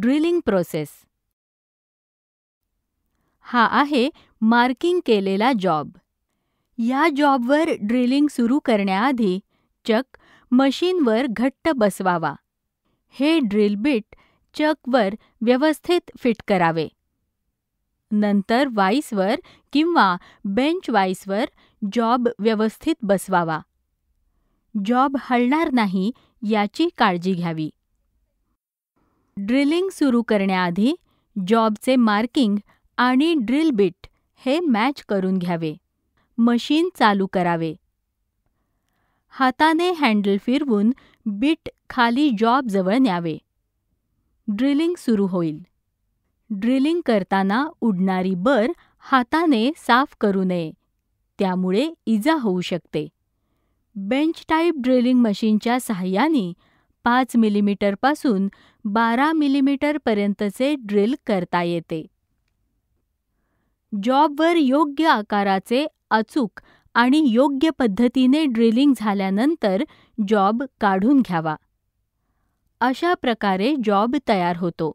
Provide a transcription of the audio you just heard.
drilling process हा आहे marking केलेला जॉब या जॉबवर ड्रिलिंग सुरू करण्याआधी चक मशीनवर घट्ट बसवावा हे ड्रिल बिट चकवर व्यवस्थित फिट करावे नंतर वाईसवर किंवा बेंच वाईसवर जॉब व्यवस्थित बसवावा जॉब हलणार नाही याची काळजी घ्यावी ड्रिलिंग सुरू करण्याआधी जॉबचे मार्किंग आणि ड्रिल बिट हे मॅच करून घ्यावे मशीन चालू करावे हाताने हँडल फिरवून बिट खाली जॉबजवळ न्यावे ड्रिलिंग सुरू होईल ड्रिलिंग करताना उडणारी बर हाताने साफ करू नये त्यामुळे इजा होऊ शकते बेंच टाईप ड्रिलिंग मशीनच्या सहाय्याने पाच मिलीमीटरपासून बारा मिलीमीटरपर्यंतचे ड्रिल करता येते जॉबवर योग्य आकाराचे अचूक आणि योग्य पद्धतीने ड्रिलिंग झाल्यानंतर जॉब काढून घ्यावा अशा प्रकारे जॉब तयार होतो